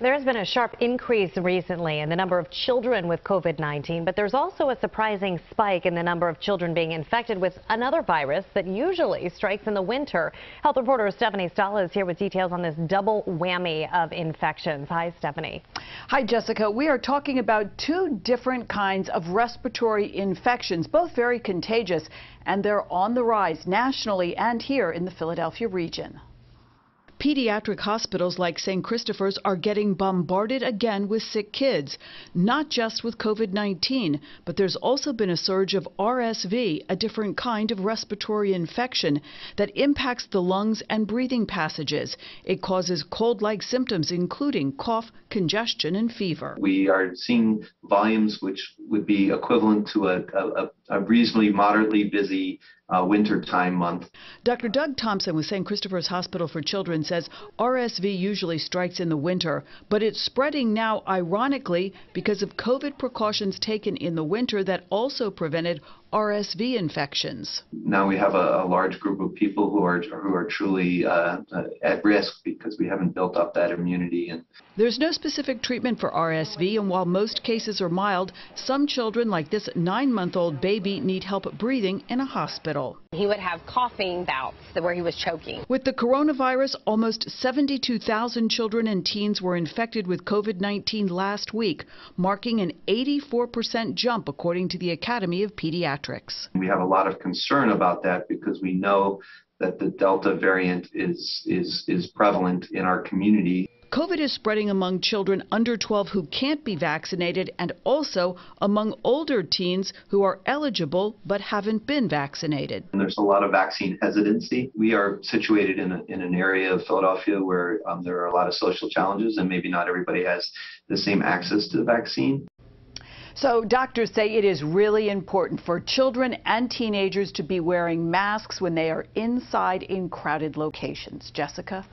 There has been a sharp increase recently in the number of children with COVID-19, but there's also a surprising spike in the number of children being infected with another virus that usually strikes in the winter. Health reporter Stephanie Stahl is here with details on this double whammy of infections. Hi, Stephanie. Hi, Jessica. We are talking about two different kinds of respiratory infections, both very contagious, and they're on the rise nationally and here in the Philadelphia region. Pediatric hospitals like St. Christopher's are getting bombarded again with sick kids, not just with COVID 19, but there's also been a surge of RSV, a different kind of respiratory infection that impacts the lungs and breathing passages. It causes cold like symptoms, including cough, congestion, and fever. We are seeing volumes which would be equivalent to a, a, a reasonably moderately busy uh, wintertime month. Dr. Doug Thompson with St. Christopher's Hospital for Children says RSV usually strikes in the winter, but it's spreading now, ironically, because of COVID precautions taken in the winter that also prevented RSV infections. Now we have a, a large group of people who are who are truly uh, uh at risk because we haven't built up that immunity. And there's no specific treatment for RSV, and while most cases are mild, some children, like this nine-month-old baby, need help breathing in a hospital hospital. He would have coughing bouts where he was choking. With the coronavirus, almost 72,000 children and teens were infected with COVID-19 last week, marking an 84% jump according to the Academy of Pediatrics. We have a lot of concern about that because we know that the Delta variant is is is prevalent in our community. COVID is spreading among children under 12 who can't be vaccinated and also among older teens who are eligible but haven't been vaccinated. And there's a lot of vaccine hesitancy. We are situated in, a, in an area of Philadelphia where um, there are a lot of social challenges and maybe not everybody has the same access to the vaccine. So doctors say it is really important for children and teenagers to be wearing masks when they are inside in crowded locations. Jessica?